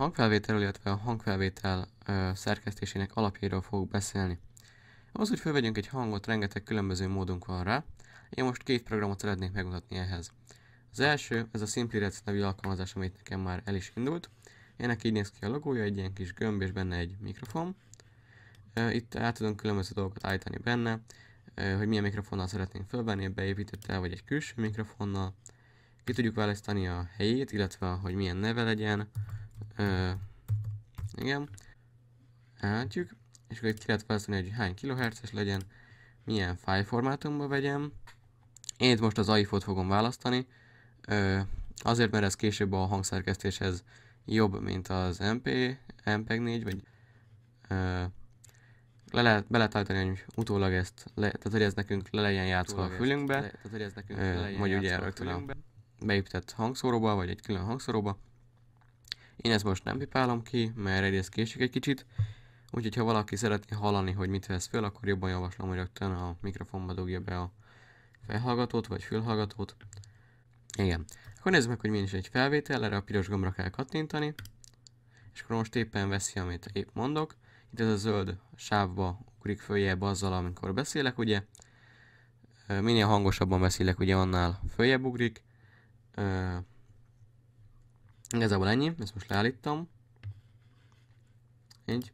hangfelvételről, illetve a hangfelvétel ö, szerkesztésének alapjairól fogok beszélni. Ahhoz, hogy felvegyünk egy hangot, rengeteg különböző módunk van rá. Én most két programot szeretnék megmutatni ehhez. Az első, ez a SimpliRec nevű alkalmazás, amit nekem már el is indult. Ennek így néz ki a logója, egy ilyen kis gömb és benne egy mikrofon. Itt át tudunk különböző dolgokat állítani benne, hogy milyen mikrofonnal szeretnénk fölvenni, beépítettel vagy egy külső mikrofonnal. Ki tudjuk választani a helyét, illetve hogy milyen neve legyen, Ö, igen. Átjük. És akkor itt ki lehet választani, hogy hány kilohertzes legyen, milyen fájformátumba vegyem. Én itt most az iPhone-t fogom választani, ö, azért, mert ez később a hangszerkesztéshez jobb, mint az MP, MPEG-4, vagy ö, le lehet, be lehet állítani, hogy utólag ezt, le, tehát hogy ez nekünk le legyen játszva a fülünkbe, le, tehát hogy ez nekünk le legyen vagy ugye rögtön a, a beépített hangszóróba, vagy egy külön hangszóróba, én ezt most nem pipálom ki, mert egyrészt késik egy kicsit, úgyhogy ha valaki szeretné hallani, hogy mit vesz föl, akkor jobban javaslom, hogy rögtön a mikrofonba dugja be a felhallgatót, vagy fülhallgatót. Igen. Akkor nézzük meg, hogy milyen is egy felvétel, erre a piros gombra kell kattintani, és akkor most éppen veszi, amit épp mondok. Itt ez a zöld sávba ugrik följebb azzal, amikor beszélek, ugye. Minél hangosabban beszélek, ugye annál följebb ugrik. Igazából ennyi, ezt most leállítom. Így.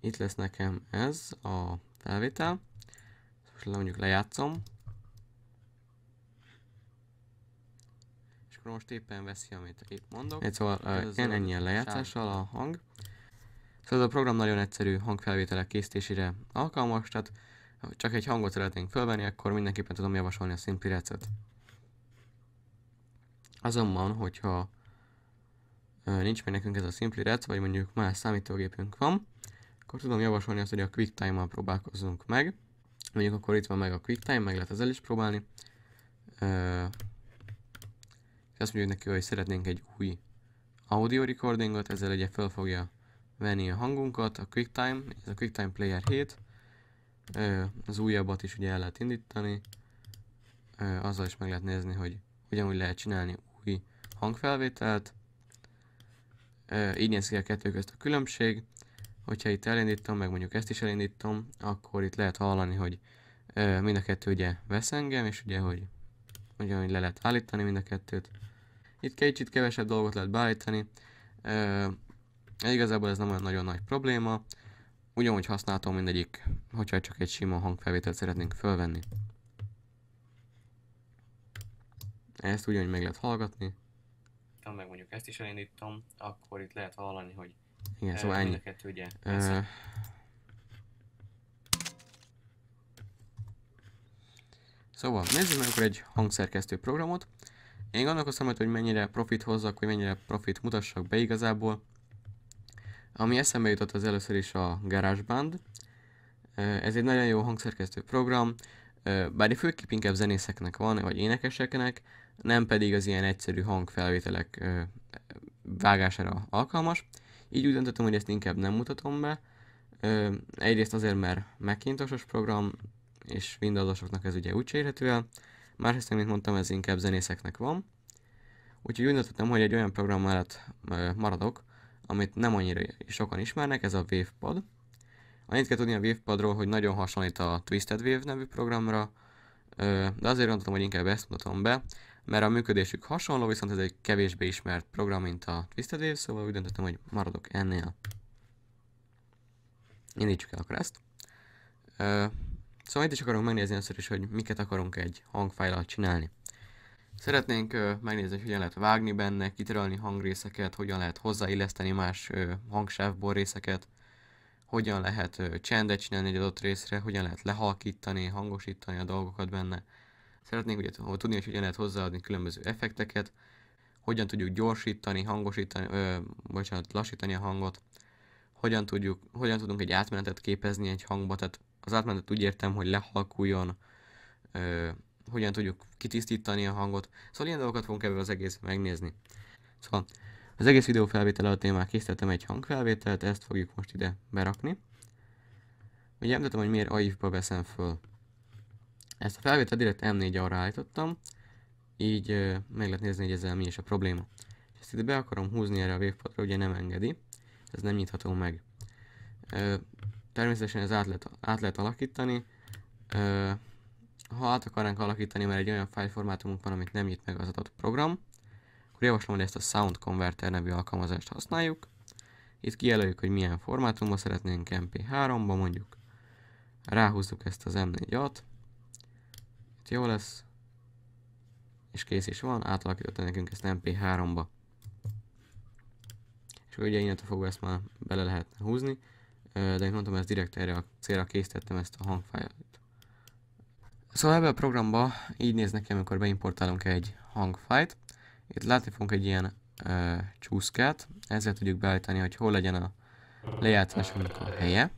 Itt lesz nekem ez a felvétel. Ezt most le mondjuk lejátszom. És akkor most éppen veszi, amit épp mondok. Egy szóval ez én a lejátszással a hang. Szóval ez a program nagyon egyszerű hangfelvételek készítésére alkalmas, tehát ha csak egy hangot szeretnénk fölvenni, akkor mindenképpen tudom javasolni a Simply Azonban, hogyha nincs meg nekünk ez a SimpliRec, vagy mondjuk más számítógépünk van, akkor tudom javasolni azt, hogy a QuickTime-mal próbálkozzunk meg. Mondjuk akkor itt van meg a QuickTime, meg lehet ezzel is próbálni. Azt mondjuk neki, hogy szeretnénk egy új audio recordingot, ezzel ugye fel fogja venni a hangunkat, a QuickTime, ez a QuickTime Player 7, az újabbat is ugye el lehet indítani, azzal is meg lehet nézni, hogy ugyanúgy lehet csinálni új hangfelvételt, így néz ki a kettő közt a különbség. Hogyha itt elindítom, meg mondjuk ezt is elindítom, akkor itt lehet hallani, hogy mind a kettő ugye vesz engem, és ugye, hogy, ugye, hogy le lehet állítani mind a kettőt. Itt kicsit kevesebb dolgot lehet beállítani. Igazából ez nem olyan nagyon nagy probléma. Ugyanúgy használtam mindegyik, hogyha csak egy sima hangfelvételt szeretnénk fölvenni. Ezt ugyanúgy meg lehet hallgatni elindítottam, meg mondjuk ezt is elindítom, akkor itt lehet hallani, hogy igen, eh, szóval ennyi. Kettő, ugye, uh, Szóval nézzük meg akkor egy hangszerkesztő programot. Én gondolkoztam, hogy mennyire profit hozzak, hogy mennyire profit mutassak be igazából. Ami eszembe jutott az először is a GarageBand. Eh, ez egy nagyon jó hangszerkesztő program, bár főképp inkább zenészeknek van, vagy énekeseknek, nem pedig az ilyen egyszerű hangfelvételek vágására alkalmas. Így úgy döntöttem, hogy ezt inkább nem mutatom be. Egyrészt azért, mert megkintosos program, és Windowsosoknak ez ugye úgy érhető el, másrészt, mint mondtam, ez inkább zenészeknek van. Úgyhogy úgy döntöttem, hogy egy olyan program mellett maradok, amit nem annyira sokan ismernek, ez a WavePod. Annyit kell tudni a Wavepadról, hogy nagyon hasonlít a Twisted Wave nevű programra, de azért mondhatom, hogy inkább ezt mutatom be, mert a működésük hasonló, viszont ez egy kevésbé ismert program, mint a Twisted Wave, szóval úgy döntöttem, hogy maradok ennél. Indítsuk el akkor ezt. Szóval itt is akarunk megnézni először is, hogy miket akarunk egy hangfájlal csinálni. Szeretnénk ö, megnézni, hogy hogyan lehet vágni benne, kitörölni hangrészeket, hogyan lehet hozzáilleszteni más hangsávból részeket, hogyan lehet csendet csinálni egy adott részre, hogyan lehet lehalkítani, hangosítani a dolgokat benne. Szeretnék ugye tudni, hogy hogyan lehet hozzáadni különböző effekteket, hogyan tudjuk gyorsítani, hangosítani, ö, bocsánat, lassítani a hangot, hogyan, tudjuk, hogyan tudunk egy átmenetet képezni egy hangba, tehát az átmenetet úgy értem, hogy lehalkuljon, ö, hogyan tudjuk kitisztítani a hangot, szóval ilyen dolgokat fogunk ebből az egész megnézni. Szóval az egész videó felvétel alatt én már készítettem egy hangfelvételt, ezt fogjuk most ide berakni. Ugye említettem, hogy miért AIF-ba veszem föl. Ezt a felvételt direkt M4 arra állítottam, így meg lehet nézni, hogy ezzel mi is a probléma. ezt ide be akarom húzni erre a wavepadra, ugye nem engedi, ez nem nyitható meg. természetesen ez át lehet, át lehet alakítani, ha át akarnánk alakítani, mert egy olyan fájlformátumunk van, amit nem nyit meg az adott program, akkor javaslom, hogy ezt a Sound Converter nevű alkalmazást használjuk. Itt kijelöljük, hogy milyen formátumban szeretnénk MP3-ba mondjuk. Ráhúzzuk ezt az M4-at. Itt jó lesz. És kész is van, átalakította nekünk ezt MP3-ba. És ugye innen fogva ezt már bele lehetne húzni, de én mondtam, ezt direkt erre a célra készítettem ezt a hangfájlt. Szóval ebben a programban így néz nekem, amikor beimportálunk egy hangfájt. Itt látni fogunk egy ilyen ö, csúszkát, ezzel tudjuk beállítani, hogy hol legyen a lejátszásunk a helye.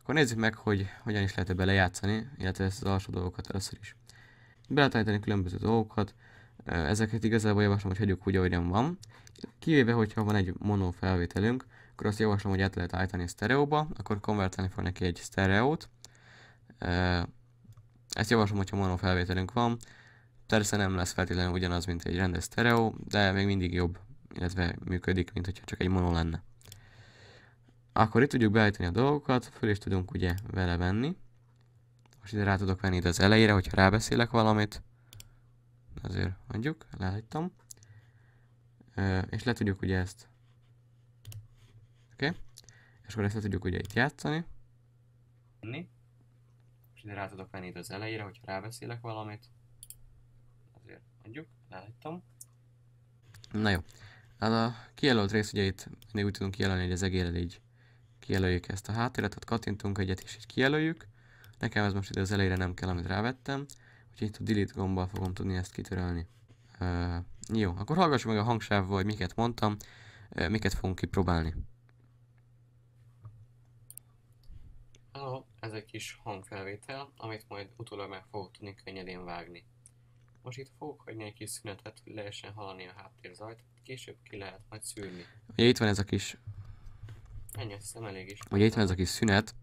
Akkor nézzük meg, hogy hogyan is lehet ebbe lejátszani, illetve ezt az alsó dolgokat először is. Be különböző dolgokat, ezeket igazából javaslom, hogy hagyjuk úgy, ahogyan van. Kivéve, hogyha van egy mono felvételünk, akkor azt javaslom, hogy át lehet állítani sztereóba, akkor konvertálni fog neki egy sztereót. Ezt javaslom, hogyha mono felvételünk van, Persze nem lesz feltétlenül ugyanaz, mint egy rendes stereo, de még mindig jobb, illetve működik, mint hogyha csak egy mono lenne. Akkor itt tudjuk beállítani a dolgokat, föl is tudunk ugye vele venni. Most ide rá tudok venni itt az elejére, hogyha rábeszélek valamit. Azért mondjuk, leállítom. és le tudjuk ugye ezt. Oké. Okay. És akkor ezt le tudjuk ugye itt játszani. És ide rá tudok venni itt az elejére, hogyha rábeszélek valamit mondjuk, elhagytam. Na jó. Hát a kijelölt rész, ugye itt még úgy tudunk kijelölni, hogy az egérrel így kijelöljük ezt a háttéret, kattintunk egyet és így kijelöljük. Nekem ez most ide az elejére nem kell, amit rávettem, úgyhogy itt a delete gombbal fogom tudni ezt kitörölni. Uh, jó, akkor hallgassuk meg a hangsávval, hogy miket mondtam, uh, miket fogunk kipróbálni. Hello, ez egy kis hangfelvétel, amit majd utólag meg fogok tudni könnyedén vágni. Most itt fogok hagyni egy kis szünetet, hogy lehessen hallani a háttérzajt, később ki lehet majd szűrni. Ugye itt van ez a kis... Ennyi, azt hiszem elég is. Ugye itt van ez a kis szünet,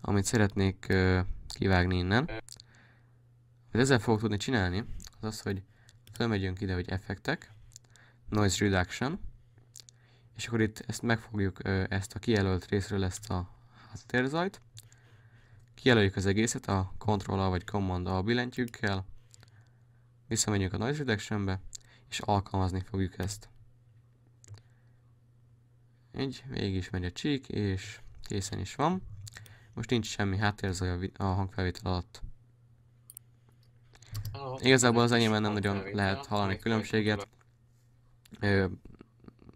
amit szeretnék uh, kivágni innen. Amit ezzel fogok tudni csinálni, az az, hogy fölmegyünk ide, hogy effektek, noise reduction, és akkor itt ezt megfogjuk uh, ezt a kijelölt részről ezt a háttérzajt, kijelöljük az egészet a ctrl vagy command a billentyűkkel, Visszamegyünk a nagy zsidegsembe, és alkalmazni fogjuk ezt. Így, végig is megy a csík, és készen is van. Most nincs semmi háttérzaj a, a hangfelvétel alatt. Igazából az enyémben nem nagyon lehet hallani különbséget. Ö,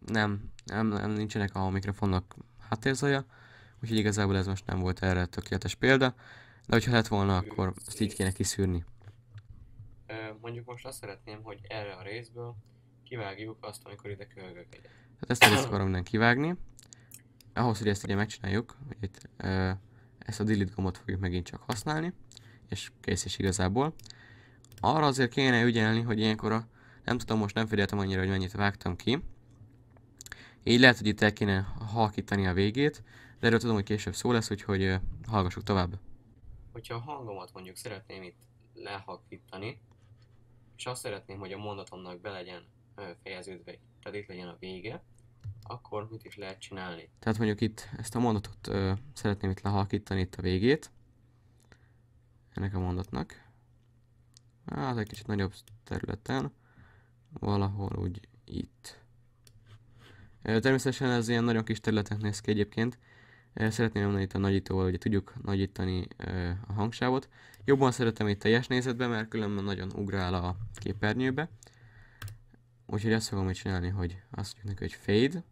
nem, nem, nem, nincsenek a mikrofonnak háttérzaja, úgyhogy igazából ez most nem volt erre tökéletes példa, de hogyha lett volna, akkor ezt így kéne kiszűrni. Mondjuk most azt szeretném, hogy erre a részből kivágjuk azt, amikor ide kölgök egyet. Hát ezt részt akarom nem kivágni. Ahhoz, hogy ezt ugye megcsináljuk, hogy itt e, ezt a delete gombot fogjuk megint csak használni, és kész is igazából. Arra azért kéne ügyelni, hogy ilyenkor a, nem tudom, most nem figyeltem annyira, hogy mennyit vágtam ki. Így lehet, hogy itt el kéne halkítani a végét, de erről tudom, hogy később szó lesz, úgyhogy e, hallgassuk tovább. Hogyha a hangomat mondjuk szeretném itt lehakítani, és azt szeretném, hogy a mondatomnak be legyen fejeződve, tehát itt legyen a vége, akkor mit is lehet csinálni? Tehát mondjuk itt ezt a mondatot ö, szeretném itt lehalkítani itt a végét, ennek a mondatnak. Hát egy kicsit nagyobb területen, valahol úgy itt. Természetesen ez ilyen nagyon kis területen néz ki egyébként, Szeretném mondani itt a nagyítóval, ugye tudjuk nagyítani a hangsávot. Jobban szeretem itt teljes nézetben, mert különben nagyon ugrál a képernyőbe. Úgyhogy azt fogom csinálni, hogy azt mondjuk neki, hogy fade,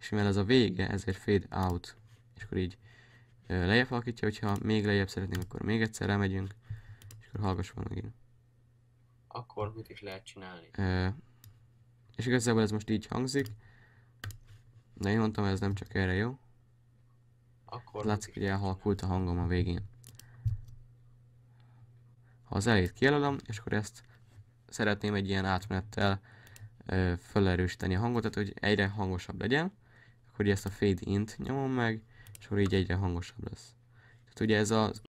és mivel ez a vége, ezért fade out. És akkor így lejjebb alakítja, hogyha még lejjebb szeretnénk, akkor még egyszer elmegyünk, és akkor hallgassuk megint. Akkor mit is lehet csinálni? E, és igazából ez most így hangzik, de én mondtam, ez nem csak erre jó. Akkor Látszik, hogy elhalkult a hangom a végén. Ha az elét kijelölöm, és akkor ezt szeretném egy ilyen átmenettel ö, felerősíteni a hangot, tehát hogy egyre hangosabb legyen, akkor ezt a fade int nyomom meg, és akkor így egyre hangosabb lesz. Tehát ugye ez az